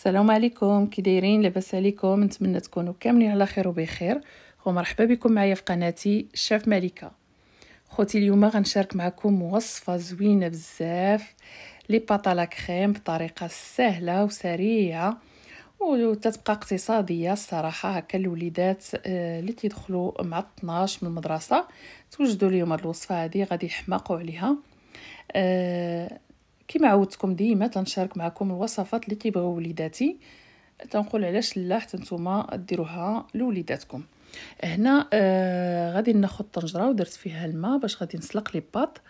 السلام عليكم كي دايرين لاباس عليكم نتمنى تكونوا كاملين على خير وبخير ومرحبا بكم معايا في قناتي شاف ملكه خوتي اليوم غنشارك معكم وصفه زوينه بزاف لي باطا لا كريم بطريقه سهله وسريعه وتتبقى اقتصاديه الصراحه هكا الوليدات اللي آه، تيدخلوا مع 12 من المدرسه توجدوا اليوم هاد الوصفه هذه غادي يحماقوا عليها أه كما عودتكم ديما تنشارك معكم الوصفات اللي كيبغيو وليداتي تنقول علاش لا حتى نتوما ديروها لوليداتكم هنا آه غادي ناخذ طنجره ودرت فيها الماء باش غادي نسلق لي باط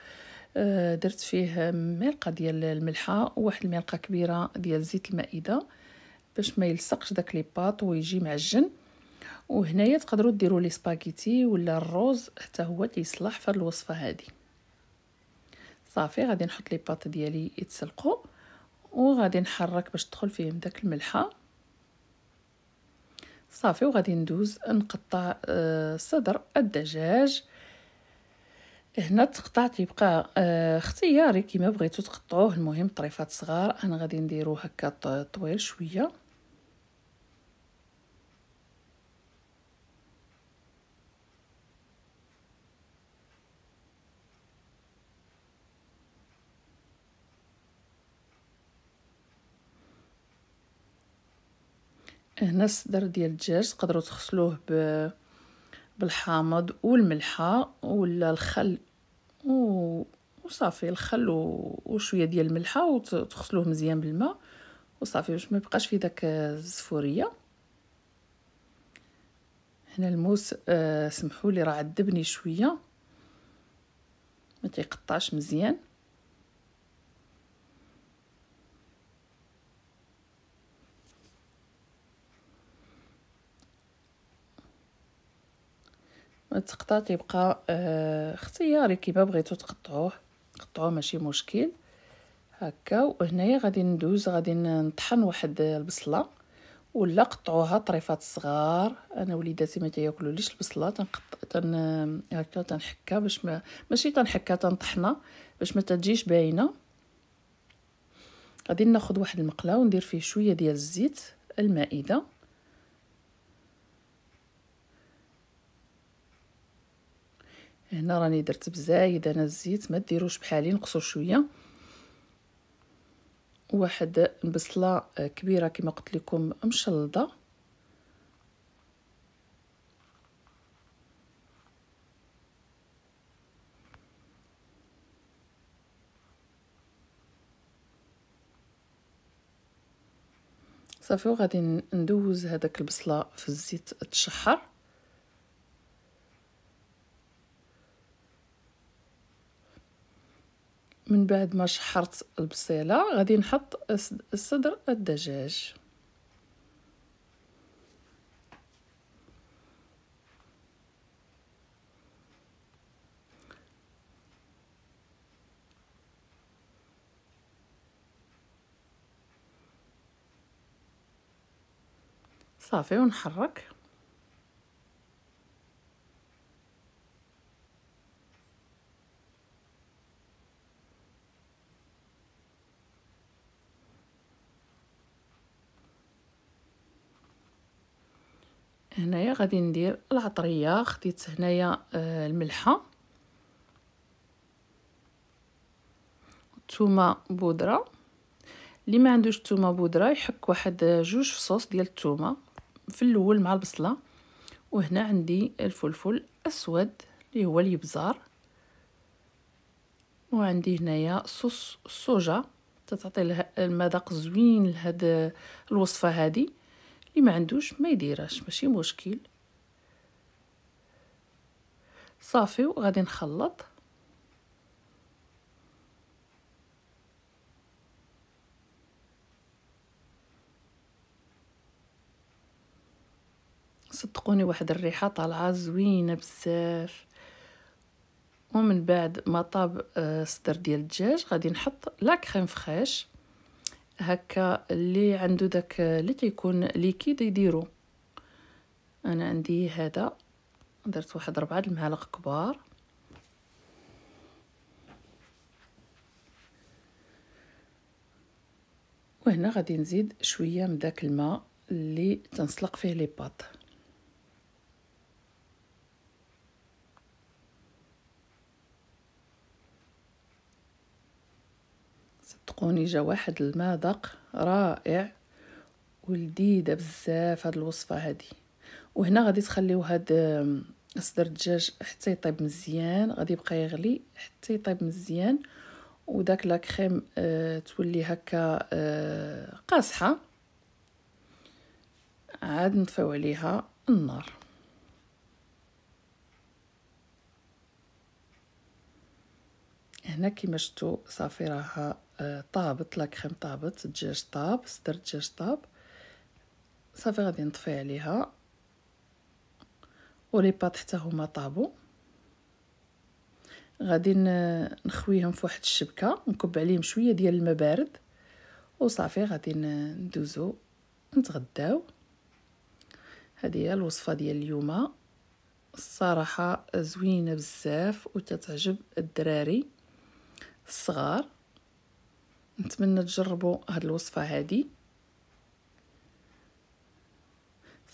آه درت فيه ملعقه ديال الملحه وواحد الملعقه كبيره ديال زيت المائده باش ما يلصقش داك لي باط ويجي معجن وهنايا تقدروا ديروا لي سباغيتي ولا الروز حتى هو تيصلح في الوصفه هذه صافي غادي نحط لي باط ديالي يتسلقوا وغادي نحرك باش تدخل فيهم داك الملحه صافي وغادي ندوز نقطع آه، صدر الدجاج هنا التقطاع تيبقى آه، اختياري كيما بغيتو تقطعوه المهم طريفات صغار انا غادي نديرو هكا طويل شويه هنا الصدر ديال الدجاج تقدروا تغسلوه ب بالحامض والملحه ولا الخل و... وصافي الخل و... وشويه ديال الملحه وتغسلوه مزيان بالماء وصافي باش ما يبقاش فيه داك الزفوريه هنا الموس آه سمحوا لي راه عذبني شويه ما تيقطعش مزيان تقطع تيبقى آه، اختياري كيما بغيتو تقطعوه قطعوه ماشي مشكل هكا وهنايا غادي ندوز غادي نطحن واحد البصله ولا قطعوها طريفات صغار انا وليداتي ما تياكلوليش البصله تنقط تن هكا تنحكها باش ما ماشي تنحكها تنطحنها باش ما تجيش باينه غادي ناخذ واحد المقله وندير فيه شويه ديال الزيت المائده هنا راني درت بزايد انا الزيت ما ديروش بحالي نقصوا شويه واحد البصله آه، كبيره كما قلت لكم مشلضه صافي وغادي ندوز هذاك البصله في الزيت تشحر من بعد ما شحرت البصيله غادي نحط صدر الدجاج صافي ونحرك هنايا غادي ندير العطريه خديت هنايا آه، الملحه الثومه بودره اللي ما عندوش الثومه بودره يحك واحد آه، جوج فصوص ديال الثومه في الاول مع البصله وهنا عندي الفلفل اسود اللي هو الابزار وعندي هنايا صوص الصوجه تتعطي المذاق زوين لهاد آه، الوصفه هذه اللي ما عندوش ما يديرهاش ماشي مشكل صافي وغادي نخلط صدقوني واحد الريحه طالعه زوينه بزاف ومن بعد ما طاب الصدر آه، ديال الدجاج غادي نحط لا كريم فريش هكا اللي عنده داك اللي تيكون ليكيد يديرو انا عندي هذا درت واحد ربعة المعالق كبار وهنا غادي نزيد شويه من داك الماء اللي تنسلق فيه لي باط صدقوني جا واحد المذاق رائع ولذيذة بزاف هاد الوصفة هادي وهنا غادي تخليو هاد صدر الدجاج حتى يطيب مزيان غادي يبقى يغلي حتى يطيب مزيان وداك لا كريم آه تولي هكا آه قاصحه عاد نطفيو عليها النار هنا كيما شفتوا صافي راها طابت لا كريم طابت الدجاج طاب صدر الدجاج طاب صافي غادي نطفي عليها ولي بات حتى هما طابو غادي نخويهم في واحد الشبكه نكب عليهم شويه ديال الماء بارد وصافي غادي ندوزو نتغداو هذه هي الوصفه ديال اليوم الصراحه زوينه بزاف وتتعجب الدراري الصغار نتمنى تجربوا هاد الوصفه هادي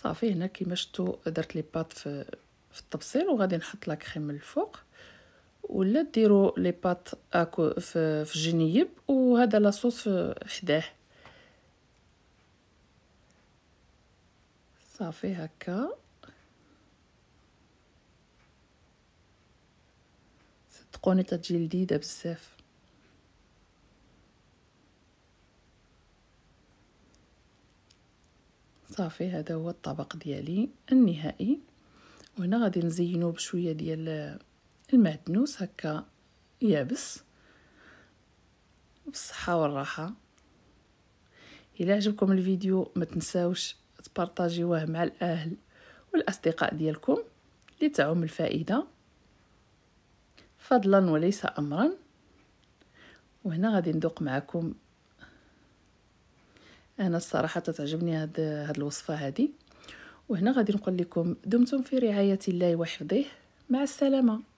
صافي هنا كيما شفتوا درت لي بات في في الطبسيل وغادي نحط لا كريم من الفوق ولا ديروا لي بات اكو في, في الجنيب وهذا لاصوص حداه صافي هكا صدقوني تجي لذيذه بزاف صافي هذا هو الطبق ديالي النهائي وهنا غادي نزينو بشويه ديال المعدنوس هكا يابس بالصحه والراحه الى عجبكم الفيديو ما تنساوش تبارطاجيوه مع الاهل والاصدقاء ديالكم لتعم الفائده فضلا وليس امرا وهنا غادي ندوق معكم انا الصراحه تعجبني هاد هاد الوصفه هذه وهنا غادي نقول لكم دمتم في رعايه الله وحفظه مع السلامه